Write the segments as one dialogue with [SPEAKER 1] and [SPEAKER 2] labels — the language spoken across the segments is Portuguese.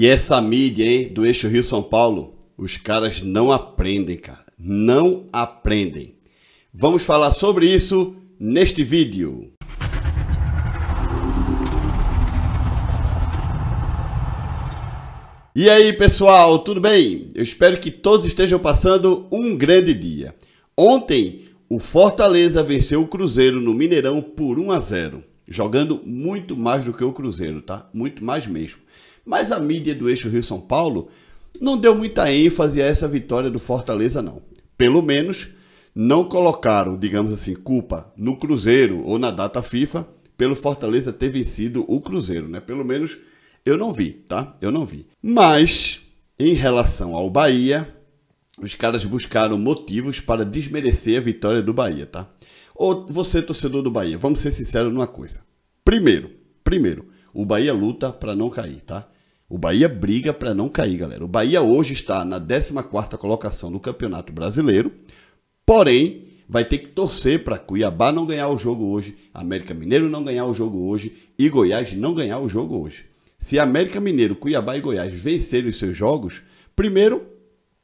[SPEAKER 1] E essa mídia do eixo Rio São Paulo, os caras não aprendem, cara. Não aprendem. Vamos falar sobre isso neste vídeo. E aí, pessoal, tudo bem? Eu espero que todos estejam passando um grande dia. Ontem, o Fortaleza venceu o Cruzeiro no Mineirão por 1 a 0, jogando muito mais do que o Cruzeiro, tá? Muito mais mesmo. Mas a mídia do eixo Rio-São Paulo não deu muita ênfase a essa vitória do Fortaleza, não. Pelo menos não colocaram, digamos assim, culpa no Cruzeiro ou na data FIFA pelo Fortaleza ter vencido o Cruzeiro, né? Pelo menos eu não vi, tá? Eu não vi. Mas em relação ao Bahia, os caras buscaram motivos para desmerecer a vitória do Bahia, tá? Ou você, torcedor do Bahia, vamos ser sinceros numa coisa. Primeiro, primeiro, o Bahia luta para não cair, tá? O Bahia briga para não cair, galera. O Bahia hoje está na 14ª colocação do Campeonato Brasileiro, porém vai ter que torcer para Cuiabá não ganhar o jogo hoje, América Mineiro não ganhar o jogo hoje e Goiás não ganhar o jogo hoje. Se América Mineiro, Cuiabá e Goiás vencerem os seus jogos, primeiro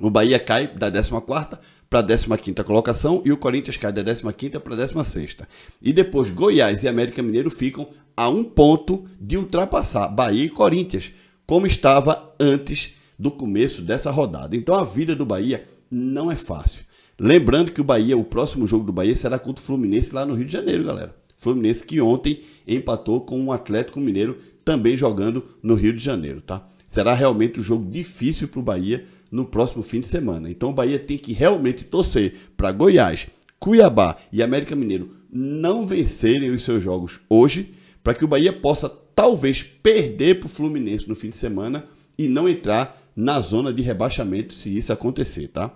[SPEAKER 1] o Bahia cai da 14ª para a 15ª colocação e o Corinthians cai da 15ª para a 16ª. E depois Goiás e América Mineiro ficam a um ponto de ultrapassar Bahia e Corinthians como estava antes do começo dessa rodada. Então a vida do Bahia não é fácil. Lembrando que o Bahia, o próximo jogo do Bahia será contra o Fluminense lá no Rio de Janeiro, galera. Fluminense que ontem empatou com o um Atlético Mineiro também jogando no Rio de Janeiro, tá? Será realmente um jogo difícil para o Bahia no próximo fim de semana. Então o Bahia tem que realmente torcer para Goiás, Cuiabá e América Mineiro não vencerem os seus jogos hoje, para que o Bahia possa talvez perder para o Fluminense no fim de semana e não entrar na zona de rebaixamento se isso acontecer, tá?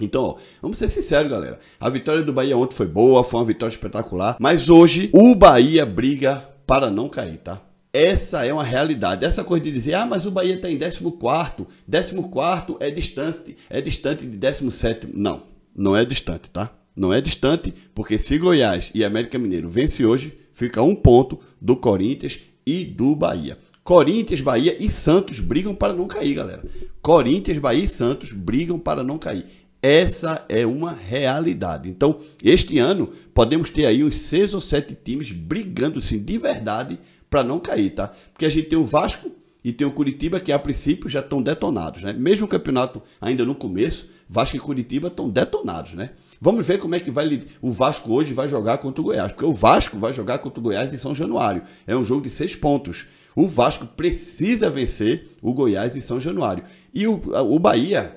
[SPEAKER 1] Então, ó, vamos ser sinceros, galera. A vitória do Bahia ontem foi boa, foi uma vitória espetacular, mas hoje o Bahia briga para não cair, tá? Essa é uma realidade. Essa coisa de dizer, ah, mas o Bahia está em 14 14 é distante, é distante de 17 Não, não é distante, tá? Não é distante, porque se Goiás e América Mineiro vence hoje, fica um ponto do Corinthians e do Bahia. Corinthians, Bahia e Santos brigam para não cair, galera. Corinthians, Bahia e Santos brigam para não cair. Essa é uma realidade. Então, este ano, podemos ter aí uns seis ou sete times brigando, sim, de verdade, para não cair, tá? Porque a gente tem o Vasco, e tem o Curitiba que a princípio já estão detonados, né? Mesmo o campeonato ainda no começo, Vasco e Curitiba estão detonados, né? Vamos ver como é que vai o Vasco hoje vai jogar contra o Goiás, porque o Vasco vai jogar contra o Goiás em São Januário. É um jogo de seis pontos. O Vasco precisa vencer o Goiás em São Januário e o, o Bahia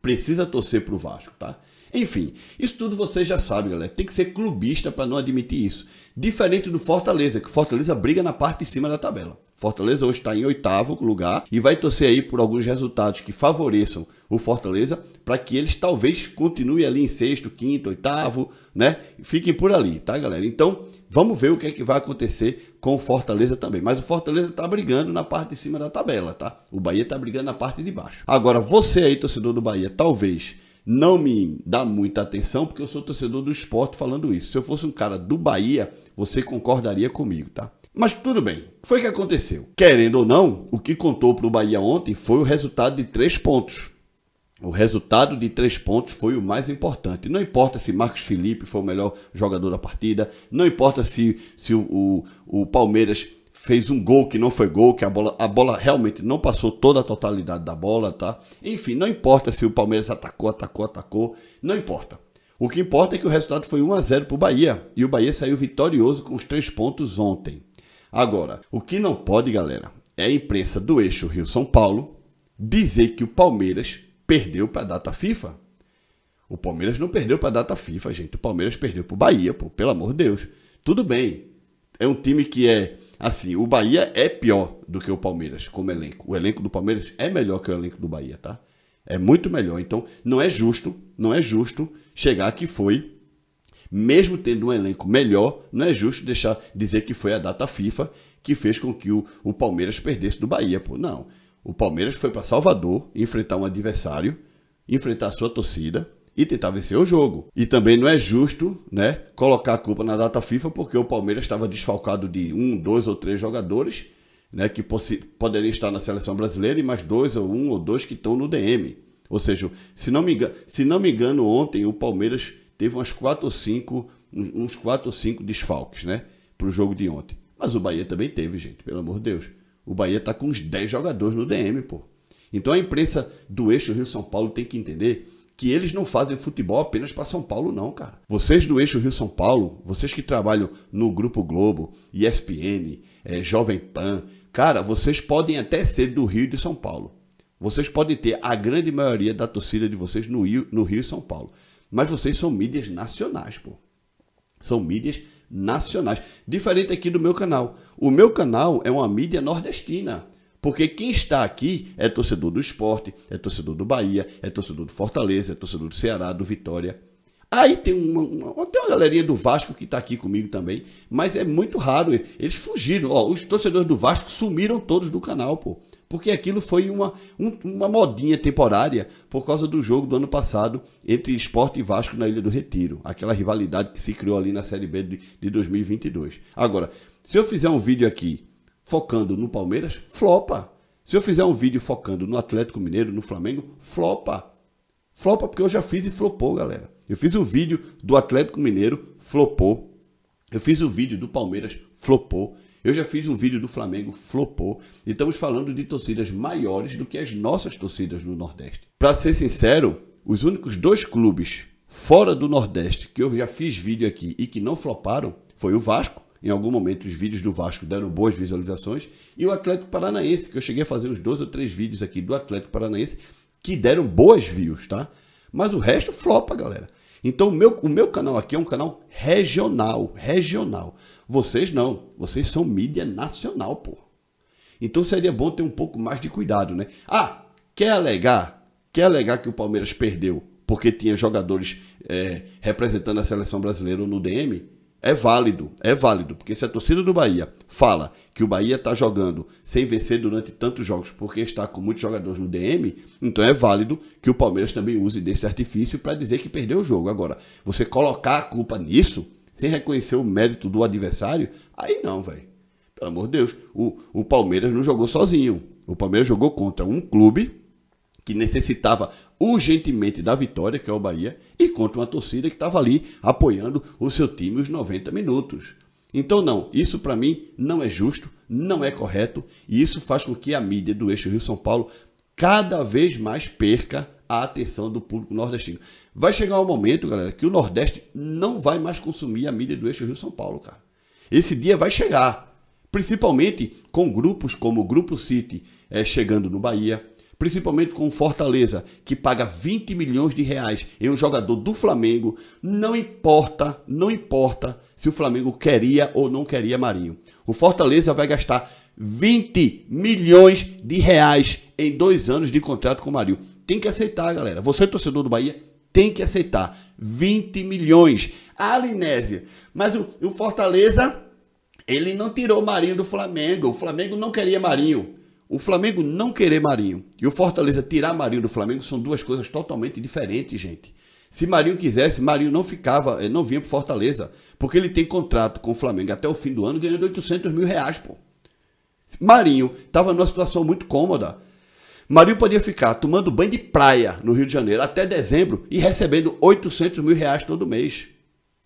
[SPEAKER 1] precisa torcer para o Vasco, tá? Enfim, isso tudo você já sabe, galera. Tem que ser clubista para não admitir isso. Diferente do Fortaleza, que Fortaleza briga na parte de cima da tabela. Fortaleza hoje está em oitavo lugar e vai torcer aí por alguns resultados que favoreçam o Fortaleza para que eles talvez continuem ali em sexto, quinto, oitavo, né? Fiquem por ali, tá, galera? Então, vamos ver o que é que vai acontecer com o Fortaleza também. Mas o Fortaleza está brigando na parte de cima da tabela, tá? O Bahia está brigando na parte de baixo. Agora, você aí, torcedor do Bahia, talvez não me dá muita atenção, porque eu sou torcedor do esporte falando isso. Se eu fosse um cara do Bahia, você concordaria comigo, tá? Mas tudo bem, foi o que aconteceu. Querendo ou não, o que contou para o Bahia ontem foi o resultado de três pontos. O resultado de três pontos foi o mais importante. Não importa se Marcos Felipe foi o melhor jogador da partida, não importa se, se o, o, o Palmeiras fez um gol que não foi gol, que a bola, a bola realmente não passou toda a totalidade da bola, tá? Enfim, não importa se o Palmeiras atacou, atacou, atacou, não importa. O que importa é que o resultado foi 1 a 0 para o Bahia e o Bahia saiu vitorioso com os três pontos ontem. Agora, o que não pode, galera, é a imprensa do eixo Rio-São Paulo dizer que o Palmeiras perdeu para a data FIFA. O Palmeiras não perdeu para a data FIFA, gente. O Palmeiras perdeu para o Bahia, pô, pelo amor de Deus. Tudo bem. É um time que é Assim, o Bahia é pior do que o Palmeiras como elenco. O elenco do Palmeiras é melhor que o elenco do Bahia, tá? É muito melhor. Então, não é justo, não é justo chegar que foi mesmo tendo um elenco melhor, não é justo deixar dizer que foi a data FIFA que fez com que o, o Palmeiras perdesse do Bahia, pô. Não. O Palmeiras foi para Salvador enfrentar um adversário, enfrentar a sua torcida, e tentar vencer o jogo. E também não é justo, né, colocar a culpa na data FIFA porque o Palmeiras estava desfalcado de um, dois ou três jogadores, né, que poderiam estar na seleção brasileira e mais dois ou um ou dois que estão no DM. Ou seja, se não me engano, se não me engano ontem o Palmeiras teve umas quatro ou cinco, uns quatro ou cinco desfalques, né, para o jogo de ontem. Mas o Bahia também teve, gente, pelo amor de Deus. O Bahia está com uns 10 jogadores no DM, pô. Então a imprensa do eixo Rio-São Paulo tem que entender que eles não fazem futebol apenas para São Paulo, não, cara. Vocês do Eixo Rio São Paulo, vocês que trabalham no Grupo Globo, ESPN, é, Jovem Pan, cara, vocês podem até ser do Rio de São Paulo. Vocês podem ter a grande maioria da torcida de vocês no Rio, no Rio e São Paulo. Mas vocês são mídias nacionais, pô. São mídias nacionais. Diferente aqui do meu canal. O meu canal é uma mídia nordestina. Porque quem está aqui é torcedor do esporte, é torcedor do Bahia, é torcedor do Fortaleza, é torcedor do Ceará, do Vitória. Aí tem uma, uma tem uma galerinha do Vasco que está aqui comigo também, mas é muito raro. Eles fugiram. Ó, os torcedores do Vasco sumiram todos do canal, pô. Porque aquilo foi uma, um, uma modinha temporária por causa do jogo do ano passado entre esporte e Vasco na Ilha do Retiro. Aquela rivalidade que se criou ali na Série B de, de 2022. Agora, se eu fizer um vídeo aqui focando no Palmeiras, flopa. Se eu fizer um vídeo focando no Atlético Mineiro, no Flamengo, flopa. Flopa porque eu já fiz e flopou, galera. Eu fiz um vídeo do Atlético Mineiro, flopou. Eu fiz um vídeo do Palmeiras, flopou. Eu já fiz um vídeo do Flamengo, flopou. E estamos falando de torcidas maiores do que as nossas torcidas no Nordeste. Para ser sincero, os únicos dois clubes fora do Nordeste que eu já fiz vídeo aqui e que não floparam foi o Vasco em algum momento, os vídeos do Vasco deram boas visualizações. E o Atlético Paranaense, que eu cheguei a fazer uns dois ou três vídeos aqui do Atlético Paranaense, que deram boas views, tá? Mas o resto flopa, galera. Então, o meu, o meu canal aqui é um canal regional, regional. Vocês não, vocês são mídia nacional, pô. Então, seria bom ter um pouco mais de cuidado, né? Ah, quer alegar, quer alegar que o Palmeiras perdeu porque tinha jogadores é, representando a seleção brasileira no DM? É válido, é válido, porque se a torcida do Bahia fala que o Bahia está jogando sem vencer durante tantos jogos porque está com muitos jogadores no DM, então é válido que o Palmeiras também use desse artifício para dizer que perdeu o jogo. Agora, você colocar a culpa nisso, sem reconhecer o mérito do adversário, aí não, velho. Pelo amor de Deus, o, o Palmeiras não jogou sozinho. O Palmeiras jogou contra um clube que necessitava urgentemente da vitória, que é o Bahia, e contra uma torcida que estava ali apoiando o seu time os 90 minutos. Então, não, isso para mim não é justo, não é correto, e isso faz com que a mídia do Eixo Rio São Paulo cada vez mais perca a atenção do público nordestino. Vai chegar um momento, galera, que o Nordeste não vai mais consumir a mídia do Eixo Rio São Paulo, cara. Esse dia vai chegar, principalmente com grupos como o Grupo City é, chegando no Bahia, principalmente com o Fortaleza, que paga 20 milhões de reais em um jogador do Flamengo, não importa, não importa se o Flamengo queria ou não queria Marinho. O Fortaleza vai gastar 20 milhões de reais em dois anos de contrato com o Marinho. Tem que aceitar, galera. Você, torcedor do Bahia, tem que aceitar. 20 milhões. Alinésia. Mas o, o Fortaleza, ele não tirou Marinho do Flamengo. O Flamengo não queria Marinho. O Flamengo não querer Marinho e o Fortaleza tirar Marinho do Flamengo são duas coisas totalmente diferentes, gente. Se Marinho quisesse, Marinho não ficava, eh, não vinha para Fortaleza, porque ele tem contrato com o Flamengo até o fim do ano ganhando 800 mil reais, pô. Marinho estava numa situação muito cômoda. Marinho podia ficar tomando banho de praia no Rio de Janeiro até dezembro e recebendo 800 mil reais todo mês.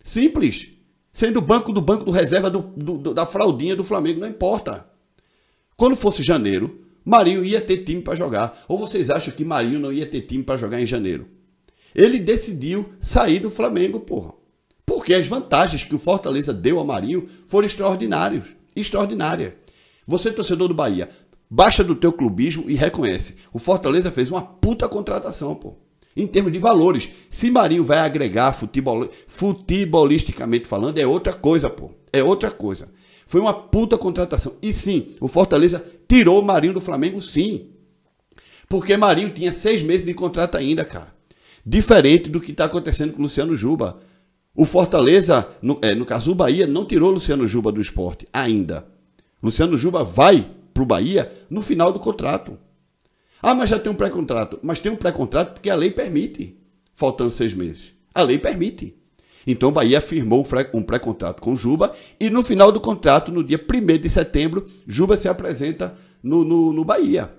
[SPEAKER 1] Simples. Sendo banco do banco do reserva do, do, da fraldinha do Flamengo, não importa. Quando fosse janeiro, Marinho ia ter time para jogar. Ou vocês acham que Marinho não ia ter time para jogar em janeiro? Ele decidiu sair do Flamengo, porra. Porque as vantagens que o Fortaleza deu a Marinho foram extraordinárias. Extraordinárias. Você, torcedor do Bahia, baixa do teu clubismo e reconhece. O Fortaleza fez uma puta contratação, pô. Em termos de valores. Se Marinho vai agregar futebol, futebolisticamente falando, é outra coisa, pô. É outra coisa. Foi uma puta contratação. E sim, o Fortaleza Tirou o Marinho do Flamengo, sim. Porque Marinho tinha seis meses de contrato ainda, cara. Diferente do que está acontecendo com o Luciano Juba. O Fortaleza, no, é, no caso o Bahia, não tirou o Luciano Juba do esporte ainda. Luciano Juba vai para o Bahia no final do contrato. Ah, mas já tem um pré-contrato. Mas tem um pré-contrato porque a lei permite, faltando seis meses. A lei permite. Então o Bahia firmou um pré-contrato com Juba e no final do contrato, no dia 1 de setembro, Juba se apresenta no, no, no Bahia.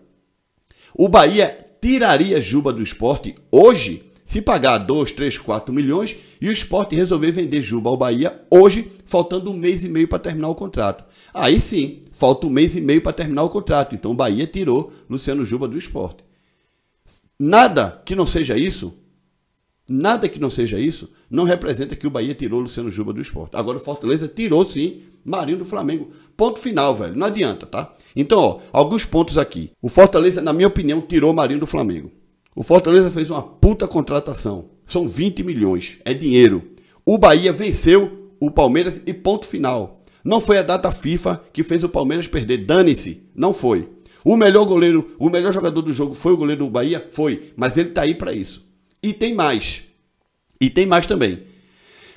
[SPEAKER 1] O Bahia tiraria Juba do esporte hoje se pagar 2, 3, 4 milhões e o esporte resolver vender Juba ao Bahia hoje, faltando um mês e meio para terminar o contrato. Aí sim, falta um mês e meio para terminar o contrato. Então o Bahia tirou Luciano Juba do esporte. Nada que não seja isso Nada que não seja isso não representa que o Bahia tirou Luciano Juba do esporte. Agora o Fortaleza tirou sim Marinho do Flamengo. Ponto final, velho. Não adianta, tá? Então, ó, alguns pontos aqui. O Fortaleza, na minha opinião, tirou Marinho do Flamengo. O Fortaleza fez uma puta contratação. São 20 milhões. É dinheiro. O Bahia venceu o Palmeiras e ponto final. Não foi a data FIFA que fez o Palmeiras perder. Dane-se. Não foi. O melhor goleiro, o melhor jogador do jogo foi o goleiro do Bahia? Foi. Mas ele tá aí para isso. E tem mais. E tem mais também.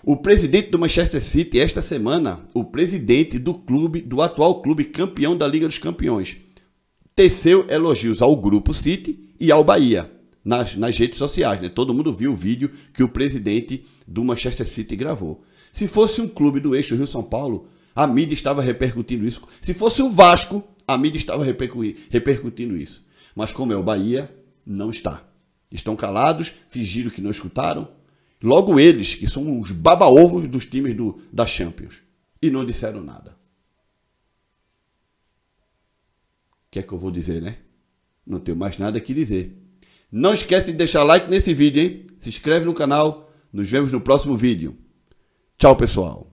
[SPEAKER 1] O presidente do Manchester City, esta semana, o presidente do clube, do atual clube campeão da Liga dos Campeões, teceu elogios ao grupo City e ao Bahia nas, nas redes sociais. Né? Todo mundo viu o vídeo que o presidente do Manchester City gravou. Se fosse um clube do eixo Rio-São Paulo, a mídia estava repercutindo isso. Se fosse o Vasco, a mídia estava repercutindo isso. Mas como é o Bahia, não está. Estão calados, fingiram que não escutaram. Logo eles, que são os baba-ovos dos times do, da Champions. E não disseram nada. O que é que eu vou dizer, né? Não tenho mais nada que dizer. Não esquece de deixar like nesse vídeo, hein? Se inscreve no canal. Nos vemos no próximo vídeo. Tchau, pessoal.